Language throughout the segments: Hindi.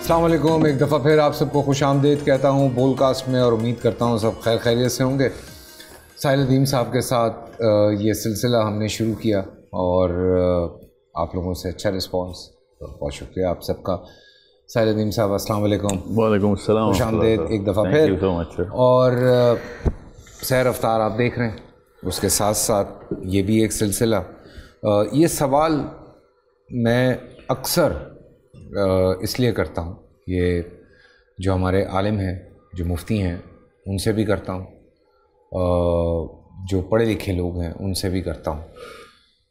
अल्लाम एक दफ़ा फिर आप सबको खुश आमदेद कहता हूँ बोलकास्ट में और उम्मीद करता हूँ सब खैर खैरियत से होंगे साहिल अदीम साहब के साथ ये सिलसिला हमने शुरू किया और आप लोगों से अच्छा रिस्पॉन्स तो बहुत शुक्रिया आप सबका साहिल अदीम साहब अस्सलाम वालेकुम वालेकुम खुश आमदेद एक दफ़ा फिर और सैर अफ्तार आप देख रहे हैं उसके साथ साथ ये भी एक सिलसिला ये सवाल मैं अक्सर इसलिए करता हूँ ये जो हमारे आलिम हैं जो मुफ्ती हैं उनसे भी करता हूँ जो पढ़े लिखे लोग हैं उनसे भी करता हूँ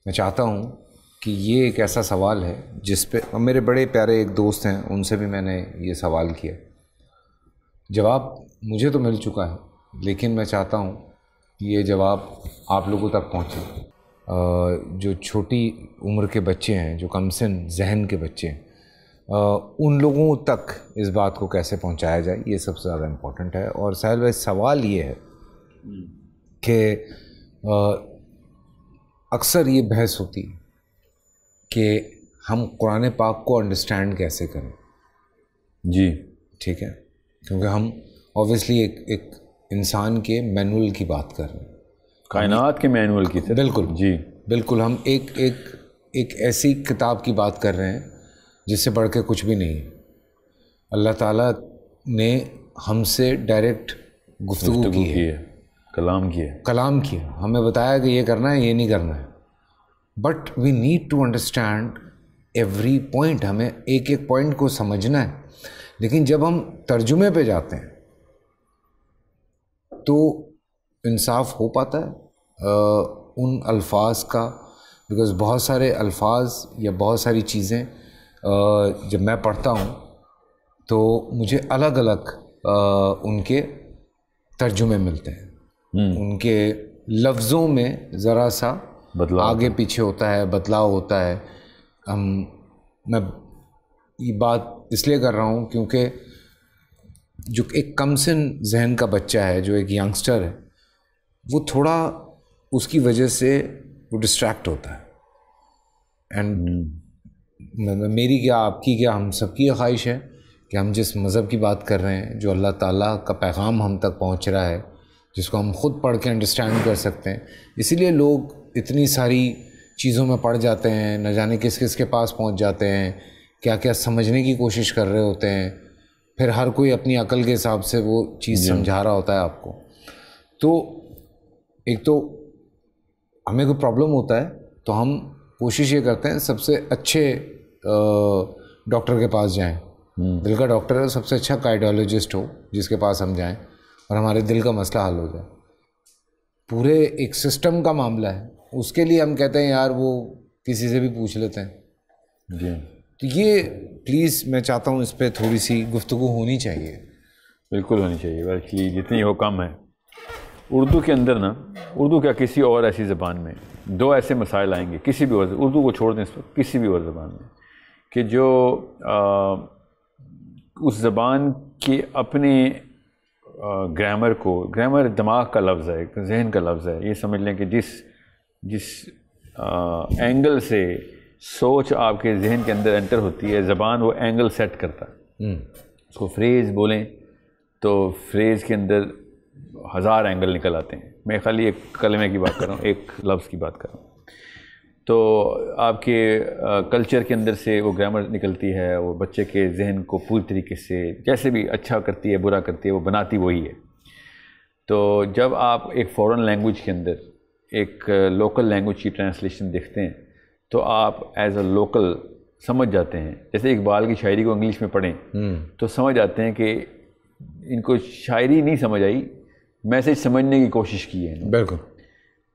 मैं चाहता हूँ कि ये एक ऐसा सवाल है जिस पे मेरे बड़े प्यारे एक दोस्त हैं उनसे भी मैंने ये सवाल किया जवाब मुझे तो मिल चुका है लेकिन मैं चाहता हूँ कि ये जवाब आप लोगों तक पहुँचे जो छोटी उम्र के बच्चे हैं जो कम जहन के बच्चे हैं उन लोगों तक इस बात को कैसे पहुंचाया जाए ये सबसे ज़्यादा इम्पोर्टेंट है और साहिल भाई सवाल ये है हम्म। कि अक्सर ये बहस होती है कि हम कुरान पाक को अंडरस्टैंड कैसे करें जी ठीक है क्योंकि हम ऑब्वियसली एक एक इंसान के मैनुअल की बात कर रहे हैं कायनात के मैनुअल की बिल्कुल जी बिल्कुल हम एक एक एक ऐसी किताब की बात कर रहे हैं जिससे बढ़ के कुछ भी नहीं है अल्लाह ताला ने हमसे डायरेक्ट गुफ्तु की है, है। कलाम किया कलाम किया हमें बताया कि ये करना है ये नहीं करना है but we need to understand every point हमें एक एक पॉइंट को समझना है लेकिन जब हम तर्जुमे पे जाते हैं तो इंसाफ हो पाता है आ, उन अल्फाज का बिकॉज़ बहुत सारे अल्फाज या बहुत सारी चीज़ें जब मैं पढ़ता हूँ तो मुझे अलग अलग उनके तर्जुमे मिलते हैं हम्म। उनके लफ्ज़ों में ज़रा सा बदलाव आगे तो। पीछे होता है बदलाव होता है हम मैं ये बात इसलिए कर रहा हूँ क्योंकि जो एक कम सिन जहन का बच्चा है जो एक यंगस्टर है वो थोड़ा उसकी वजह से वो डिस्ट्रैक्ट होता है एंड मेरी क्या आपकी क्या हम सबकी ये ख्वाहिश है कि हम जिस मज़हब की बात कर रहे हैं जो अल्लाह ताला का पैगाम हम तक पहुंच रहा है जिसको हम खुद पढ़ के अंडरस्टैंड कर सकते हैं इसीलिए लोग इतनी सारी चीज़ों में पढ़ जाते हैं न जाने किस किस के पास पहुँच जाते हैं क्या क्या समझने की कोशिश कर रहे होते हैं फिर हर कोई अपनी अकल के हिसाब से वो चीज़ समझा रहा होता है आपको तो एक तो हमें कोई प्रॉब्लम होता है तो हम कोशिश ये करते हैं सबसे अच्छे डॉक्टर के पास जाएं हम्म। दिल का डॉक्टर सबसे अच्छा कार्डियोलॉजिस्ट हो जिसके पास हम जाएं और हमारे दिल का मसला हल हो जाए पूरे एक सिस्टम का मामला है उसके लिए हम कहते हैं यार वो किसी से भी पूछ लेते हैं जी तो ये प्लीज़ मैं चाहता हूँ इस पर थोड़ी सी गुफ्तु होनी चाहिए बिल्कुल होनी चाहिए बल्कि जितनी हो कम है उर्दू के अंदर ना उर्दू क्या किसी और ऐसी ज़बान में दो ऐसे मसाइल आएंगे किसी भी और उर्दू को छोड़ दें इस वक्त किसी भी और ज़बान में कि जो आ, उस ज़बान के अपने ग्रामर को ग्रामर दिमाग का लफ्ज़ है जहन का लफ्ज़ है ये समझ लें कि जिस जिस आ, एंगल से सोच आपके जहन के अंदर एंटर होती है ज़बान वो एंगल सेट करता है हम्म। उसको फ्रेज़ बोलें तो फ्रेज़ के अंदर हज़ार एंगल निकल आते हैं मैं खाली एक कलमे की बात कर रहा हूँ एक लफ्ज़ की बात कर रहा हूँ तो आपके कल्चर के अंदर से वो ग्रामर निकलती है वो बच्चे के जहन को पूरी तरीके से जैसे भी अच्छा करती है बुरा करती है वो बनाती वही है तो जब आप एक फ़ॉरेन लैंग्वेज के अंदर एक लोकल लैंग्वेज की ट्रांसलेशन देखते हैं तो आप एज अ लोकल समझ जाते हैं जैसे इकबाल की शायरी को इंग्लिश में पढ़ें हम्म। तो समझ आते हैं कि इनको शायरी नहीं समझ आई मैसेज समझने की कोशिश की है बिल्कुल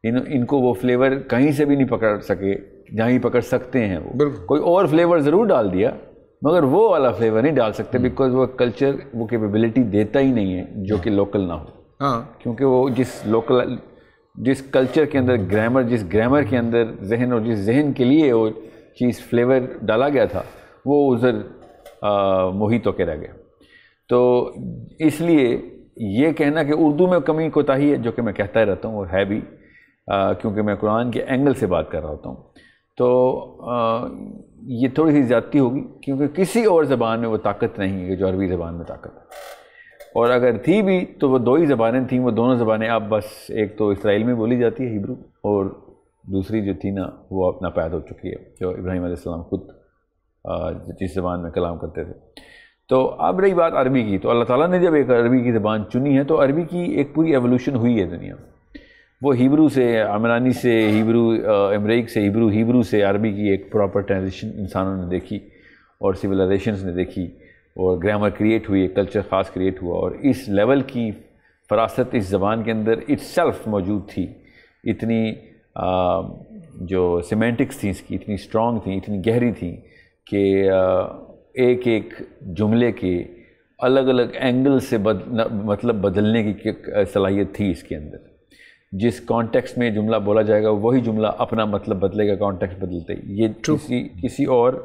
इन इनको वो फ्लेवर कहीं से भी नहीं पकड़ सके जहाँ ही पकड़ सकते हैं वो कोई और फ्लेवर ज़रूर डाल दिया मगर वो वाला फ्लेवर नहीं डाल सकते बिकॉज हम्म। वो कल्चर वो कैपेबिलिटी देता ही नहीं है जो कि लोकल ना हो हाँ क्योंकि वो जिस लोकल जिस कल्चर के अंदर ग्रामर जिस ग्रामर के अंदर जहन और जिस जहन के लिए वो चीज़ फ्लेवर डाला गया था वो उधर मोहित होकर रह गया तो इसलिए ये कहना कि उर्दू में कमी कोताही है जो कि मैं कहता ही रहता हूँ और है भी क्योंकि मैं कुरान के एंगल से बात कर रहा होता हूँ तो आ, ये थोड़ी सी ज़्यादती होगी क्योंकि किसी और ज़बान में वो ताकत नहीं है जो अरबी ज़बान में ताकत है और अगर थी भी तो वो दो ही ज़बानें थीं वो दोनों ज़बानें आप बस एक तो इसराइल में बोली जाती है हिब्रू और दूसरी जो थी ना वो अपना पैदा हो चुकी है जो इब्राहिम खुद जिस ज़बान में कलाम करते थे तो अब रही बात अरबी की तो अल्लाह ताला ने जब एक अरबी की ज़बान चुनी है तो अरबी की एक पूरी एवोल्यूशन हुई है दुनिया में वो हिब्रू से अमरानी से हिब्रू अमरीक से हिब्रू हिब्रू से अरबी की एक प्रॉपर ट्रांजिशन इंसानों ने देखी और सिविलाइजेशन ने देखी और ग्रामर क्रिएट हुई एक कल्चर ख़ास क्रिएट हुआ और इस लेवल की फरासत इस ज़बान के अंदर इट्स मौजूद थी इतनी आ, जो सीमेंटिक्स थी इसकी इतनी स्ट्रॉन्ग थी इतनी गहरी थी कि एक एक जुमले के अलग अलग एंगल से बद मतलब बदलने की सलाहियत थी इसके अंदर जिस कॉन्टेक्स्ट में जुमला बोला जाएगा वही जुमला अपना मतलब बदलेगा कॉन्टेक्स्ट बदलते ये True. किसी किसी और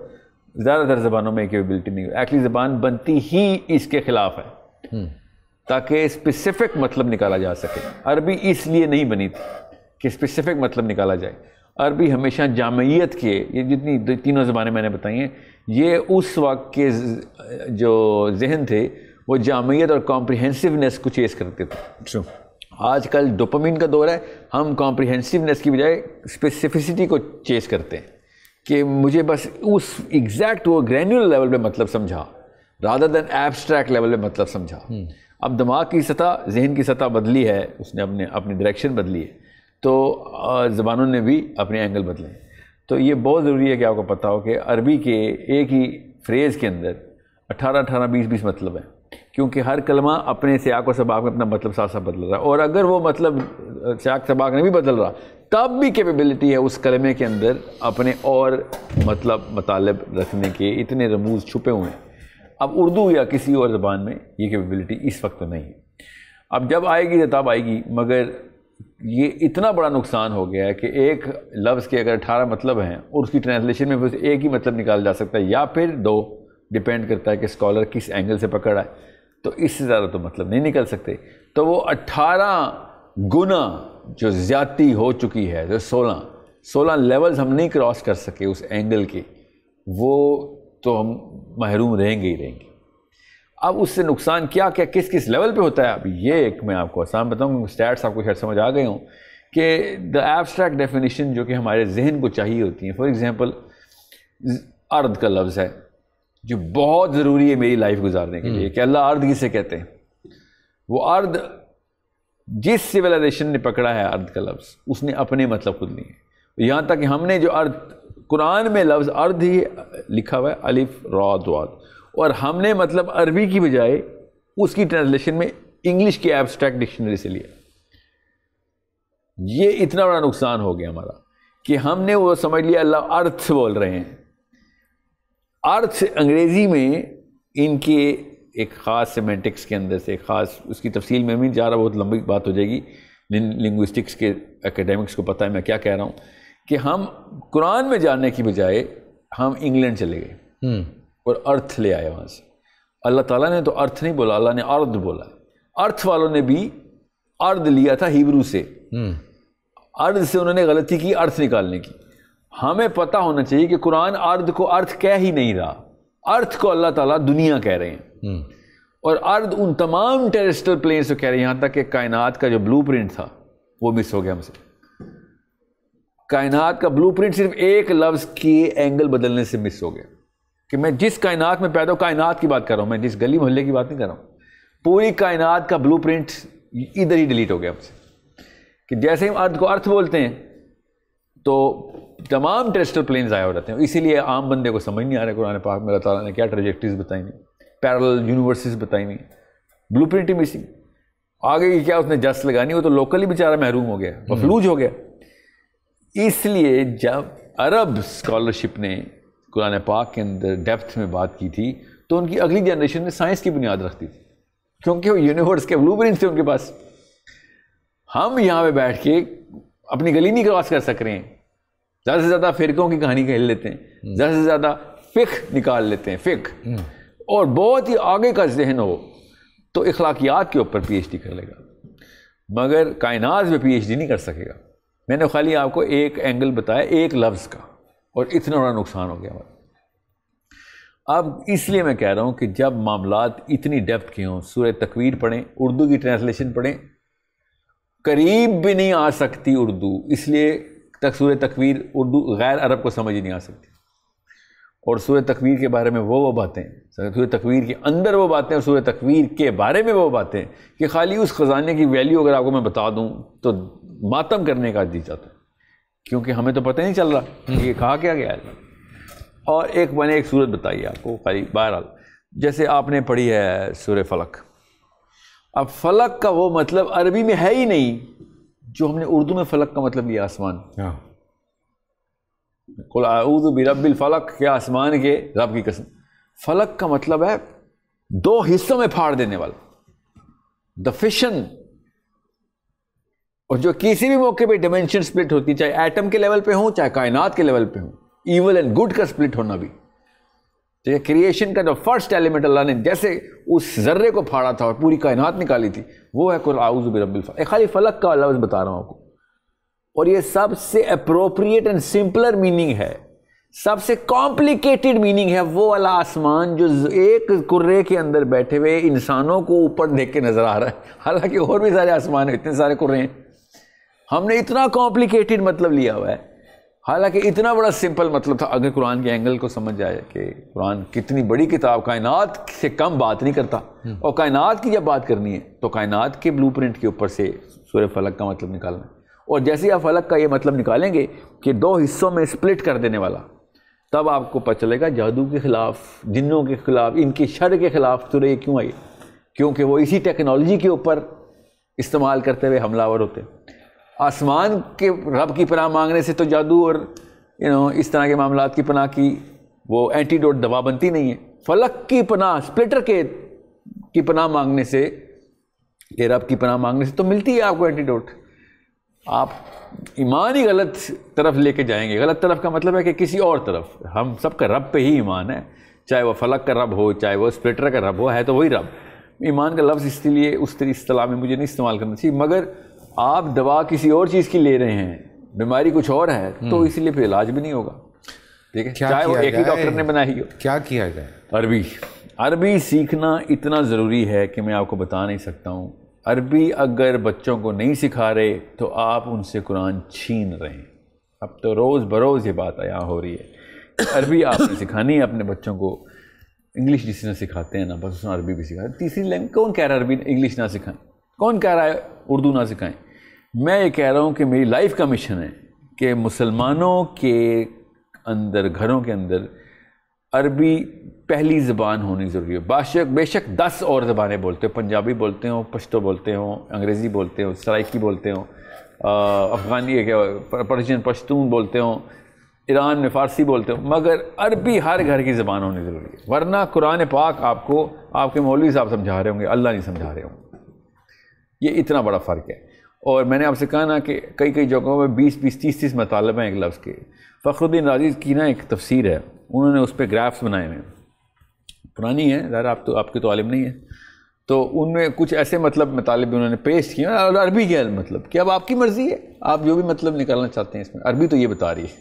ज़्यादातर ज़बानों में कैपेबिलिटी नहीं एक्चुअली ज़बान बनती ही इसके ख़िलाफ़ है हम्म। ताकि स्पेसिफिक मतलब निकाला जा सके अरबी इसलिए नहीं बनी थी कि स्पेसिफिक मतलब निकाला जाए अरबी हमेशा जामयत के ये जितनी तीनों ज़बानें मैंने बताई हैं ये उस वक्त के जो जहन थे वो जामयत और कॉम्प्रिहेंसिवनेस को चेस करते थे True. आजकल डोपामिन का दौर है हम कॉम्प्रिहेंसिवनेस की बजाय स्पेसिफिसिटी को चेस करते हैं कि मुझे बस उस एग्जैक्ट वो ग्रैन्यूलर लेवल पे मतलब समझा रादर देन एब्स्ट्रैक्ट लेवल पे मतलब समझा hmm. अब दिमाग की सतह जहन की सतह बदली है उसने अपने अपनी डायरेक्शन बदली है तो ज़बानों ने भी अपने एंगल बदले तो ये बहुत ज़रूरी है कि आपको पता हो कि अरबी के एक ही फ्रेज़ के अंदर 18, अठारह बीस बीस मतलब है क्योंकि हर कलमा अपने सयाक व सबाक में अपना मतलब साथ साथ बदल रहा है और अगर वो मतलब सयाक सबाक में भी बदल रहा तब भी कैपेबिलिटी है उस कलमे के अंदर अपने और मतलब मतलब रखने के इतने रमूज छुपे हुए हैं अब उर्दू या किसी और ज़बान में ये कैपेबिलिटी इस वक्त तो नहीं है अब जब आएगी तो तब आएगी मगर ये इतना बड़ा नुकसान हो गया है कि एक लफ्ज़ के अगर अठारह मतलब हैं और उसकी ट्रांसलेशन में एक ही मतलब निकाला जा सकता है या फिर दो डिपेंड करता है कि स्कॉलर किस एंगल से पकड़ा है तो इससे ज़्यादा तो मतलब नहीं निकल सकते तो वो अट्ठारह गुना जो ज़्यादती हो चुकी है जो सोलह सोलह लेवल्स हम नहीं क्रॉस कर सके उस एंगल के वो तो हम महरूम रहेंगे ही रहेंगे अब उससे नुकसान क्या क्या किस किस लेवल पे होता है अब ये एक मैं आपको आसान बताऊँ स्टैट्स आपको शायद समझ आ गए हों कि द एब्स्ट्रैक्ट डेफिनेशन जो कि हमारे जहन को चाहिए होती है फॉर एग्ज़ाम्पल अर्द का लफ्ज़ है जो बहुत ज़रूरी है मेरी लाइफ गुजारने के लिए हम्म। कि अल्लाह अर्द किसे कहते हैं वो अर्द जिस सिविलाइजेशन ने पकड़ा है अर्द का लफ्ज़ उसने अपने मतलब खुद लिए यहाँ तक कि हमने जो अर्द कुरान में लफ्ज़ अर्ध ही लिखा हुआ है अलिफ रौद वाद और हमने मतलब अरबी की बजाय उसकी ट्रांसलेशन में इंग्लिश की एब्स्ट्रैक्ट डिक्शनरी से लिया ये इतना बड़ा नुकसान हो गया हमारा कि हमने वो समझ लिया अल्लाह अर्थ बोल रहे हैं अर्थ अंग्रेज़ी में इनके एक ख़ास सेमेंटिक्स के अंदर से ख़ास उसकी तफसील में भी जा रहा बहुत लंबी बात हो जाएगी लिंग्विस्टिक्स के एकेडमिक्स को पता है मैं क्या कह रहा हूँ कि हम कुरान में जाने की बजाय हम इंग्लैंड चले गए हम्म। और अर्थ ले आया वहाँ से अल्लाह ताला ने तो अर्थ नहीं बोला अल्लाह ने अर्ध बोला अर्थ वालों ने भी अर्ध लिया था हिब्रू से हम्म। अर्ध से उन्होंने गलती की अर्थ निकालने की हमें पता होना चाहिए कि कुरान अर्ध को अर्थ कह ही नहीं रहा अर्थ को अल्लाह ताला दुनिया कह रहे हैं हम्म। और अर्ध उन तमाम टेरिस्टल प्लेन्स को कह रहे हैं यहाँ तक कि कायनात का जो ब्लू था वो मिस हो गया हमसे कायनात का ब्लू सिर्फ एक लफ्ज़ के एंगल बदलने से मिस हो गया कि मैं जिस कायनात में पैदा हूँ कायनात की बात कर रहा हूँ मैं जिस गली मोहल्ले की बात नहीं कर रहा हूँ पूरी कायनात का ब्लू प्रिंट इधर ही डिलीट हो गया हमसे कि जैसे हम अर्थ को अर्थ बोलते हैं तो तमाम टेस्टर प्लेन आए हो जाते हैं इसीलिए आम बंदे को समझ नहीं आ रहा कुरान पाक में अल्लाह ताला ने क्या ट्रेजेक्ट्रीज बताई नहीं पैरल यूनिवर्सिस बताई नहीं ब्लू प्रिंट ही मिसिंग आगे की क्या उसने जस्ट लगानी वो तो लोकली बेचारा महरूम हो गया हम्म। मफलूज हो गया इसलिए जब अरब स्कॉलरशिप ने कुरान पाक के अंदर डेप्थ में बात की थी तो उनकी अगली जनरेशन ने साइंस की बुनियाद रखती थी क्योंकि वो यूनिवर्स के ब्लू थे उनके पास हम यहाँ पे बैठ के अपनी गली नहीं क्रॉस कर सक रहे हैं ज़्यादा से ज़्यादा फ़िरकों की कहानी खेल लेते हैं हम्म। ज़्यादा से ज़्यादा फ़िक निकाल लेते हैं फ़िक हम्म। और बहुत ही आगे का जहन हो तो अखलाकियात के ऊपर पीएचडी कर लेगा मगर कायनात में पीएचडी नहीं कर सकेगा मैंने खाली आपको एक एंगल बताया एक लफ्ज़ का और इतना बड़ा नुकसान हो गया हमारा अब इसलिए मैं कह रहा हूँ कि जब मामला इतनी डेप्थ के हों सूर तकवीर पढ़ें उर्दू की ट्रांसलेशन पढ़ें करीब भी नहीं आ सकती उर्दू इसलिए तक सूर तकवीर उर्दू गैर अरब को समझ ही नहीं आ सकती और सूर तकवीर के बारे में वो वो बातें सूर तकवीर के अंदर वो बातें और सूर तकवीर के बारे में वो बातें कि खाली उस ख़जाने की वैल्यू अगर आपको मैं बता दूँ तो मातम करने का दी जाता है क्योंकि हमें तो पता नहीं चल रहा ये कहा क्या गया है और एक मैंने एक सूरत बताई आपको खाली बहरहाल जैसे आपने पढ़ी है सूर्य फलक अब फलक का वो मतलब अरबी में है ही नहीं जो हमने उर्दू में फलक का मतलब लिया आसमान हाँ। कुलाउद बिरबिल फलक के आसमान के रब की कसम फलक का मतलब है दो हिस्सों में फाड़ देने वाला द फिशन और जो किसी भी मौके पे डिमेंशन स्प्लिट होती चाहे एटम के लेवल पे हो चाहे कायनात के लेवल पे हो ईवल एंड गुड का स्प्लिट होना भी तो ये क्रिएशन का जो फर्स्ट एलिमेंट अल्लाह ने जैसे उस जर्रे को फाड़ा था और पूरी कायनात निकाली थी वो है कुरआउज़बिरबिल खाली फलक का लफ्ज़ बता रहा हूँ आपको और ये सबसे अप्रोप्रिएट एंड सिंपलर मीनिंग है सबसे कॉम्प्लिकेटेड मीनिंग है वो वाला आसमान जो एक कुर्रे के अंदर बैठे हुए इंसानों को ऊपर देख के नज़र आ रहा है हालांकि और भी सारे आसमान हैं इतने सारे कुर्रे हैं हमने इतना कॉम्प्लिकेटेड मतलब लिया हुआ है हालांकि इतना बड़ा सिंपल मतलब था अगर कुरान के एंगल को समझ जाए कि कुरान कितनी बड़ी किताब कायनात से कम बात नहीं करता हम्म। और कायनात की जब बात करनी है तो कायनात के ब्लू के ऊपर से सूर्य फलक का मतलब निकालना है और जैसे ही आप फलक का ये मतलब निकालेंगे कि दो हिस्सों में स्प्लिट कर देने वाला तब आपको पता चलेगा जादू के ख़िलाफ़ जिन्नों के ख़िलाफ़ इनकी शर के ख़िलाफ़ सुरह क्यों आई क्योंकि वो इसी टेक्नोलॉजी के ऊपर इस्तेमाल करते हुए हमलावर होते हैं आसमान के रब की पनाह मांगने से तो जादू और यू नो इस तरह के मामला की पनाह की वो एंटीडोट दवा बनती नहीं है फलक की पनाह स्प्लिटर के की पनाह मांगने से ये रब की पनाह मांगने से तो मिलती है आपको एंटीडोट आप ईमान ही गलत तरफ लेके जाएंगे गलत तरफ का मतलब है कि किसी और तरफ हम सबका रब पे ही ईमान है चाहे वो फलक का रब हो चाहे वो स्प्लिटर का रब हो है तो वही रब ईमान का लफ्ज़ इसलिए उस तरी असलाह में मुझे नहीं इस्तेमाल करना चाहिए मगर आप दवा किसी और चीज़ की ले रहे हैं बीमारी कुछ और है तो हम्म। इसलिए फिर इलाज भी नहीं होगा ठीक है चाहे वो एक ही डॉक्टर ने बनाई हो क्या किया जाए अरबी अरबी सीखना इतना ज़रूरी है कि मैं आपको बता नहीं सकता हूँ अरबी अगर बच्चों को नहीं सिखा रहे तो आप उनसे कुरान छीन रहे हैं अब तो रोज़ बरोज़ ये बात यहाँ हो रही है अरबी आपने सिखानी है अपने बच्चों को इंग्लिश जिसने सिखाते हैं ना बस उसने अरबी भी सिखाते तीसरी लैंग्वेज कौन कह रहा है अरबी इंग्लिश ना सिखाएं कौन कह रहा है उर्दू ना सिखाएं मैं ये कह रहा हूँ कि मेरी लाइफ का मिशन है कि मुसलमानों के अंदर घरों के अंदर अरबी पहली ज़बान होनी ज़रूरी है बाशक बेशक दस और ज़बानें बोलते हो पंजाबी बोलते हो पश्तो बोलते हो अंग्रेज़ी बोलते हो सराइकी बोलते हो अफ़गानी क्या पर्शियन पश्तून बोलते हो ईरान में फ़ारसी बोलते हो मगर अरबी हर घर की ज़बान होनी ज़रूरी है वरना कुरान पाक आपको आपके मौलवी साहब समझा रहे होंगे अल्लाह नहीं समझा रहे होंगे ये इतना बड़ा फ़र्क है और मैंने आपसे कहा ना कि कई कई जगहों में बीस बीस तीस तीस मतलब हैं एक लफ्ज़ के फ़खरुद्दीन राजीज़ की ना एक तफसीर है उन्होंने उस पर ग्राफ्स बनाए हुए पुरानी है ज़रा आप तो आपके तो आलिम नहीं है तो उनमें कुछ ऐसे मतलब मतलब उन्होंने पेश किए और अरबी के मतलब कि अब आपकी मर्ज़ी है आप जो भी मतलब निकालना चाहते हैं इसमें अरबी तो ये बता रही है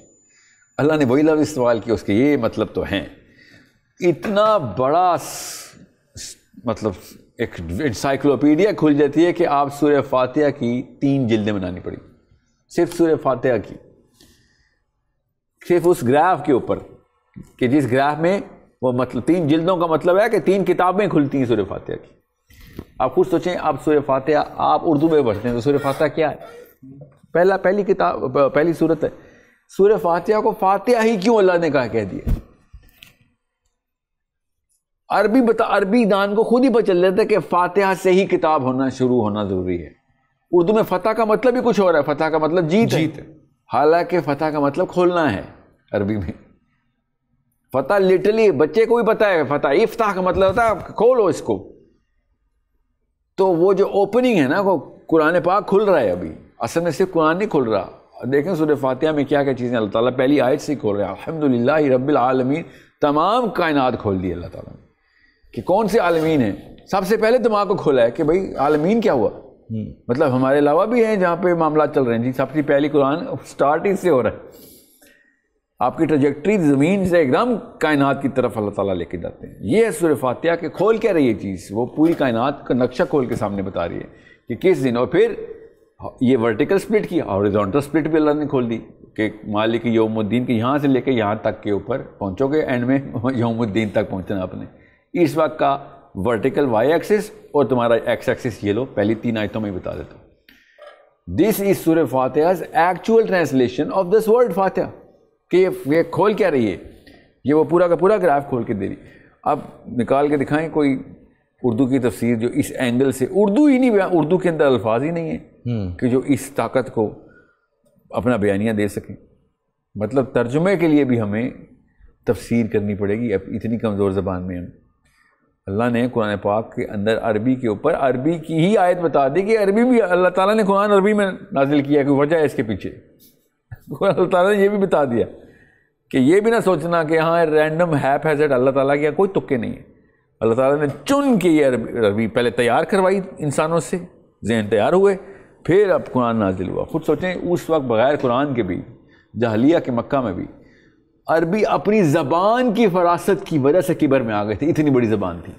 अल्लाह ने वही लफ्ज़ इस्तेमाल किया उसके ये मतलब तो हैं इतना बड़ा मतलब एक इंसाइक्लोपीडिया खुल जाती है कि आप सूर्य फातिहा की तीन जिल्दें बनानी पड़ी सिर्फ सूर्य फातिहा की सिर्फ उस ग्राफ के ऊपर कि जिस ग्राफ में वो मतलब तीन जिल्दों का मतलब है कि तीन किताबें खुलती हैं सूर्य फातिहा की आप खुद सोचें आप सूर्य फातिहा आप उर्दू में पढ़ते हैं तो सूर्य फातिहा क्या है पहला पहली किताब पहली सूरत है सूर्य फातिहा को फातिहा ही क्यों अल्लाह ने कहा कह दिया अरबी बता अरबी दान को खुद ही पता चल जाता है कि फातिहा से ही किताब होना शुरू होना ज़रूरी है उर्दू में फतह का मतलब ही कुछ हो रहा है फतह का मतलब जीत जीत हालांकि फतह का मतलब खोलना है अरबी में फतह लिटरली बच्चे को भी पता है फतह इफ्ताह का मतलब होता है खोलो इसको तो वो जो ओपनिंग है ना वो कुरान पाक खुल रहा है अभी असल में सिर्फ कुरान नहीं खुल रहा देखें सूर्य फातिहा में क्या क्या चीज़ें अल्लाह ताला पहली आयत से ही खोल रहा है अलहमदिल्ला रबालमीन तमाम कायनात खोल दी अल्लाह ताला ने कि कौन से आलमीन हैं सबसे पहले दिमाग को खोला है कि भाई आलमीन क्या हुआ हम्म। मतलब हमारे अलावा भी हैं जहाँ पे मामला चल रहे हैं जी सबसे पहली कुरान स्टार्ट से हो रहा है आपकी ट्रजेक्ट्री ज़मीन से एकदम कायनात की तरफ अल्लाह ताला लेके जाते हैं ये है सूर्य फातिया के खोल क्या रही है चीज़ वो पूरी कायनात का नक्शा खोल के सामने बता रही है कि किस दिन और फिर हाँ, ये वर्टिकल स्प्लिट की हॉरिजॉन्टल स्प्लिट भी अल्लाह ने खोल दी कि मालिक यौमुद्दीन के यहाँ से लेके यहाँ तक के ऊपर पहुँचोगे एंड में यौमुद्दीन तक पहुँचना आपने इस वक्त का वर्टिकल वाई एक्सिस और तुम्हारा एक्स एक्सिस ये लो पहली तीन आयतों में बता देता हूँ दिस इज सूर्य फातहज actual translation of this world फातह कि ये खोल क्या रही है ये वो पूरा का पूरा ग्राफ खोल के दे रही अब निकाल के दिखाएं कोई उर्दू की तफसीर जो इस एंगल से उर्दू ही नहीं उर्दू के अंदर अल्फाज ही नहीं है हम्म। कि जो इस ताकत को अपना बयानिया दे सकें मतलब तर्जुमे के लिए भी हमें तफसीर करनी पड़ेगी अब इतनी कमज़ोर ज़बान में हम अल्लाह ने कुरान पाक के अंदर अरबी के ऊपर अरबी की ही आयत बता दी कि अरबी भी अल्लाह ताला ने कुरान अरबी में नाजिल किया कि वजह है इसके पीछे अल्लाह ताला ने यह भी बता दिया कि ये भी ना सोचना कि हाँ रैंडम हैप हैजट अल्लाह ताला के यहाँ कोई तुक्के नहीं है अल्लाह ताला ने चुन के ये अरबी पहले तैयार करवाई इंसानों से जहन तैयार हुए फिर अब कुरान नाजिल हुआ खुद सोचें उस वक्त बग़ैर कुरान के भी जहलिया के मक्का में भी अरबी अपनी ज़बान की फरासत की वजह से किबर में आ गए थे इतनी बड़ी ज़बान थी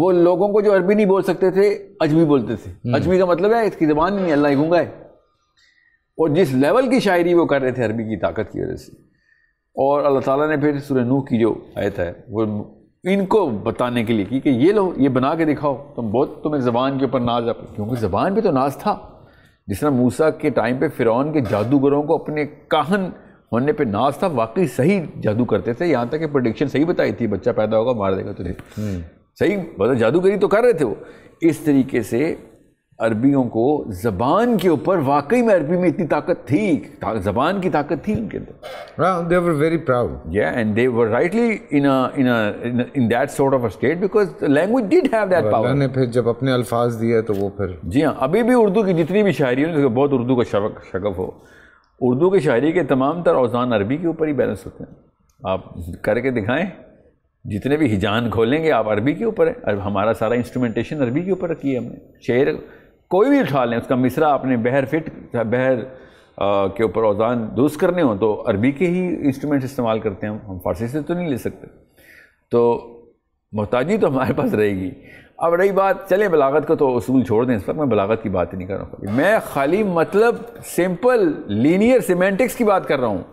वो लोगों को जो अरबी नहीं बोल सकते थे अजमी बोलते थे हम्म। अजमी का मतलब है इसकी ज़बान नहीं अल्लाह गूंगा है और जिस लेवल की शायरी वो कर रहे थे अरबी की ताकत की वजह से और अल्लाह ताला ने फिर सुरह नूह की जो आयत है वो इनको बताने के लिए की कि ये लो ये बना के दिखाओ तुम बहुत तुम्हें ज़बान के ऊपर नाज क्योंकि ज़बान पर तो नाज था जिस तरह मूसा के टाइम पर फ़िरौन के जादूगरों को अपने काहन होने पे नाज था वाकई सही जादू करते थे यहाँ तक कि प्रोडिक्शन सही बताई थी बच्चा पैदा होगा मार देगा तुझे हम्म। सही मतलब जादूगरी तो कर रहे थे वो इस तरीके से अरबियों को ज़बान के ऊपर वाकई में अरबी में इतनी ताकत थी ज़बान की ताकत थी उनके अंदर they were very proud yeah and they were rightly in in in that sort of a state because language did have that power ने फिर जब अपने अल्फाज दिए तो वो फिर जी हाँ अभी भी उर्दू की जितनी भी शायरी बहुत उर्दू का शगफ हो उर्दू की शायरी के तमाम तर औज़ान अरबी के ऊपर ही बैलेंस होते हैं आप करके दिखाएं जितने भी हिजान खोलेंगे आप अरबी के ऊपर है अब हमारा सारा इंस्ट्रूमेंटेशन अरबी के ऊपर रखी है हमने शेर कोई भी उठा लें उसका मिसरा आपने बहर फिट बहर आ, के ऊपर औज़ान दुरुस्त करने हों तो अरबी के ही इंस्ट्रूमेंट इस्तेमाल करते हैं हम हम फारसी से तो नहीं ले सकते तो मोहताजी तो हमारे पास रहेगी अब रही बात चलें बलागत को तो असूल छोड़ दें इस वक्त मैं बलागत की बात ही नहीं कर रहा हूँ मैं खाली मतलब सिंपल लीनियर सीमेंटिक्स की बात कर रहा हूँ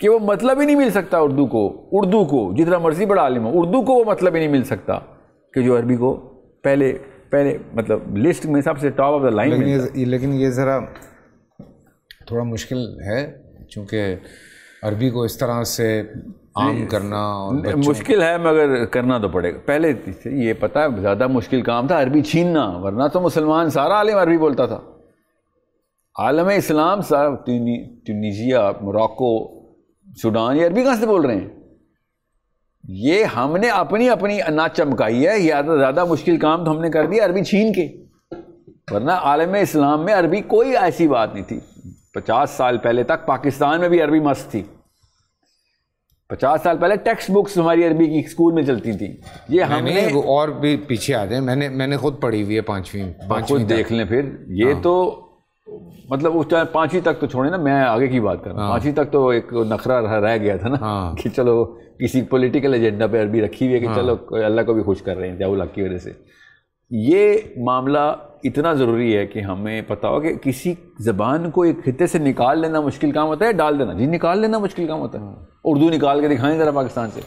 कि वो मतलब ही नहीं मिल सकता उर्दू को उर्दू को जितना मर्जी बड़ा आलिम हो उर्दू को वो मतलब ही नहीं मिल सकता कि जो अरबी को पहले पहले मतलब लिस्ट में सबसे टॉप ऑफ द लाइन लेकिन ये, ज़रा थोड़ा मुश्किल है चूँकि अरबी को इस तरह से आम करना और मुश्किल है मगर करना तो पड़ेगा पहले ये पता है ज़्यादा मुश्किल काम था अरबी छीनना वरना तो मुसलमान सारा आलम अरबी बोलता था आलम इस्लाम सारा ट्यूनीजिया मोरक्को सूडान ये अरबी कहाँ से बोल रहे हैं ये हमने अपनी अपनी अनाज चमकाई है ये तो ज़्यादा मुश्किल काम तो हमने कर दिया अरबी छीन के वरना आलम इस्लाम में अरबी कोई ऐसी बात नहीं थी पचास साल पहले तक पाकिस्तान में भी अरबी मस्त थी पचास साल पहले टेक्स्ट बुक्स हमारी अरबी की स्कूल में चलती थी ये हमने और भी पीछे आ जाए मैंने मैंने खुद पढ़ी हुई है पांचवी पांचवी देख लें फिर ये हाँ। तो मतलब उस टाइम पांचवी तक तो छोड़े ना मैं आगे की बात कर रहा हूँ हाँ। पांचवी तक तो एक नखरा रह गया था ना हाँ। कि चलो किसी पॉलिटिकल एजेंडा पे अरबी रखी हुई है कि चलो अल्लाह को भी खुश कर रहे हैं जाउल की वजह से ये मामला इतना ज़रूरी है कि हमें पता हो कि किसी ज़बान को एक खत्े से निकाल लेना मुश्किल काम होता है डाल देना जी निकाल लेना मुश्किल काम होता है हम्म। उर्दू निकाल के दिखाएं ज़रा पाकिस्तान से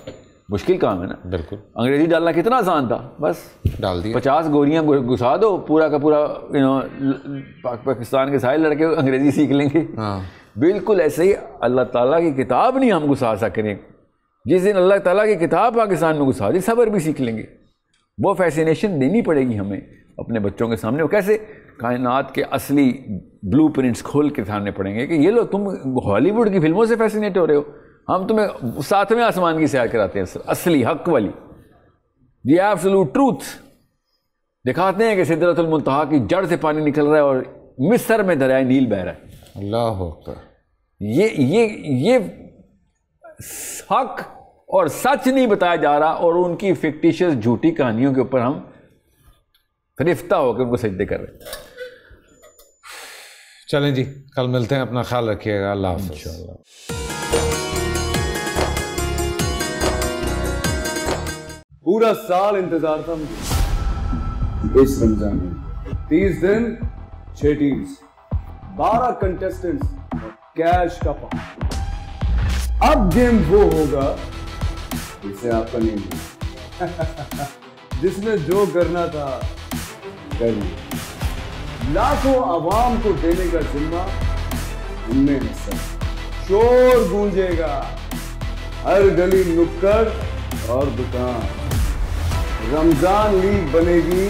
मुश्किल काम है ना बिल्कुल अंग्रेजी डालना कितना आसान था बस डाल दिया पचास गोलियाँ घुसा दो पूरा का पूरा यू नो पाकिस्तान के सारे लड़के अंग्रेजी सीख लेंगे हाँ। बिल्कुल ऐसे ही अल्लाह ताला की किताब नहीं हम घुसा सकें जिस दिन अल्लाह ताला की किताब पाकिस्तान में घुसा दी सबर भी सीख लेंगे वो फैसिनेशन देनी पड़ेगी हमें अपने बच्चों के सामने वो कैसे कायनात के असली ब्लू प्रिंट्स खोल के सामने पड़ेंगे कि ये लो तुम हॉलीवुड की फिल्मों से फैसिनेट हो रहे हो हम तुम्हें सातवें आसमान की सैर कराते हैं सर असली हक वाली दी एब्सोलूट ट्रूथ दिखाते हैं कि सिद्धरतुलमतहा की जड़ से पानी निकल रहा है और मिसर में दरिया नील बह रहा है अल्लाह ये ये ये हक और सच नहीं बताया जा रहा और उनकी फिक्टिशियस झूठी कहानियों के ऊपर हम फरिफ्ता होकर उनको सजदे कर रहे हैं चलें जी कल मिलते हैं अपना ख्याल रखिएगा अल्लाह पूरा साल इंतजार था मुझे इस रमजान में तीस दिन छह टीम्स बारह कंटेस्टेंट्स कैश का पाँच अब गेम वो होगा इसे आपका नहीं मिला जिसने जो करना था कर लिया लाखों आवाम को देने का जिम्मा उनमें हिस्सा शोर गूंजेगा हर गली नुक्कड़ और दुकान रमजान लीग बनेगी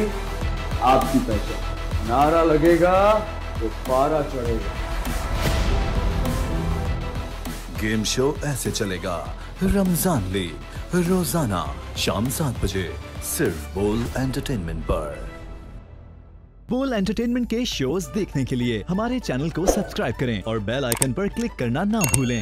आपकी पहचान नारा लगेगा तो पारा चढ़ेगा गेम शो ऐसे चलेगा रमजान लीग रोजाना शाम सात बजे सिर्फ बोल एंटरटेनमेंट पर बोल एंटरटेनमेंट के शोज देखने के लिए हमारे चैनल को सब्सक्राइब करें और बेल आइकन पर क्लिक करना ना भूलें